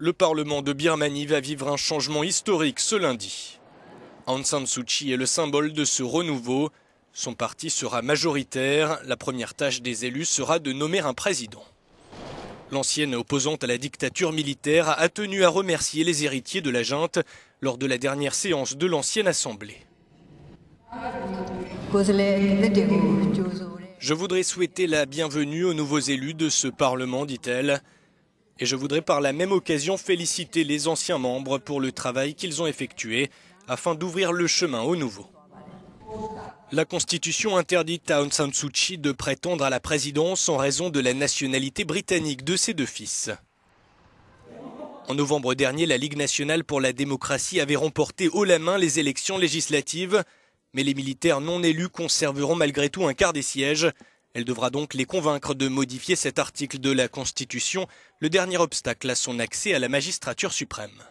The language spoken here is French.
le Parlement de Birmanie va vivre un changement historique ce lundi. Aung San Suu Kyi est le symbole de ce renouveau. Son parti sera majoritaire. La première tâche des élus sera de nommer un président. L'ancienne opposante à la dictature militaire a tenu à remercier les héritiers de la junte lors de la dernière séance de l'ancienne assemblée. Je voudrais souhaiter la bienvenue aux nouveaux élus de ce Parlement, dit-elle. Et je voudrais par la même occasion féliciter les anciens membres pour le travail qu'ils ont effectué afin d'ouvrir le chemin aux nouveaux. La Constitution interdit à Aung San Suu Kyi de prétendre à la présidence en raison de la nationalité britannique de ses deux fils. En novembre dernier, la Ligue nationale pour la démocratie avait remporté haut la main les élections législatives, mais les militaires non élus conserveront malgré tout un quart des sièges elle devra donc les convaincre de modifier cet article de la Constitution, le dernier obstacle à son accès à la magistrature suprême.